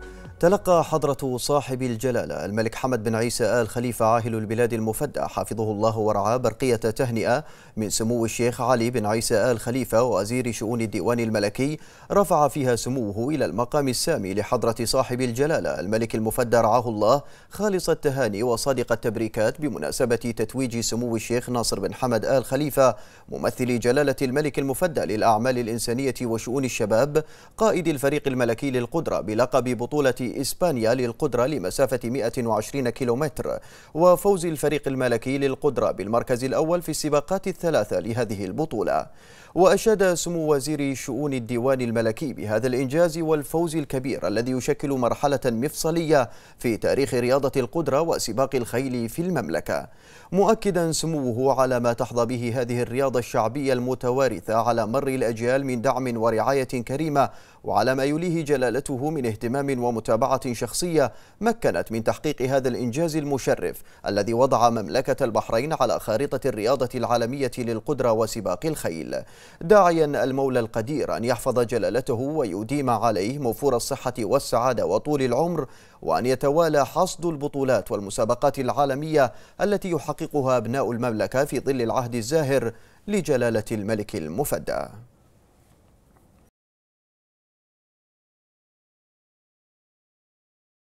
何 تلقى حضرة صاحب الجلالة الملك حمد بن عيسى آل خليفة عاهل البلاد المفدى حافظه الله ورعاه برقية تهنئة من سمو الشيخ علي بن عيسى آل خليفة وزير شؤون الديوان الملكي رفع فيها سموه إلى المقام السامي لحضرة صاحب الجلالة الملك المفدى رعاه الله خالص التهاني وصادق التبريكات بمناسبة تتويج سمو الشيخ ناصر بن حمد آل خليفة ممثل جلالة الملك المفدى للأعمال الإنسانية وشؤون الشباب قائد الفريق الملكي للقدرة بلقب بطولة إسبانيا للقدرة لمسافة 120 كيلومتر وفوز الفريق الملكي للقدرة بالمركز الأول في السباقات الثلاثة لهذه البطولة وأشاد سمو وزير شؤون الديوان الملكي بهذا الإنجاز والفوز الكبير الذي يشكل مرحلة مفصلية في تاريخ رياضة القدرة وسباق الخيل في المملكة مؤكدا سموه على ما تحظى به هذه الرياضة الشعبية المتوارثة على مر الأجيال من دعم ورعاية كريمة وعلى ما يليه جلالته من اهتمام ومتابعة متابعة شخصية مكنت من تحقيق هذا الإنجاز المشرف الذي وضع مملكة البحرين على خارطة الرياضة العالمية للقدرة وسباق الخيل داعيا المولى القدير أن يحفظ جلالته ويديم عليه موفور الصحة والسعادة وطول العمر وأن يتوالى حصد البطولات والمسابقات العالمية التي يحققها أبناء المملكة في ظل العهد الزاهر لجلالة الملك المفدى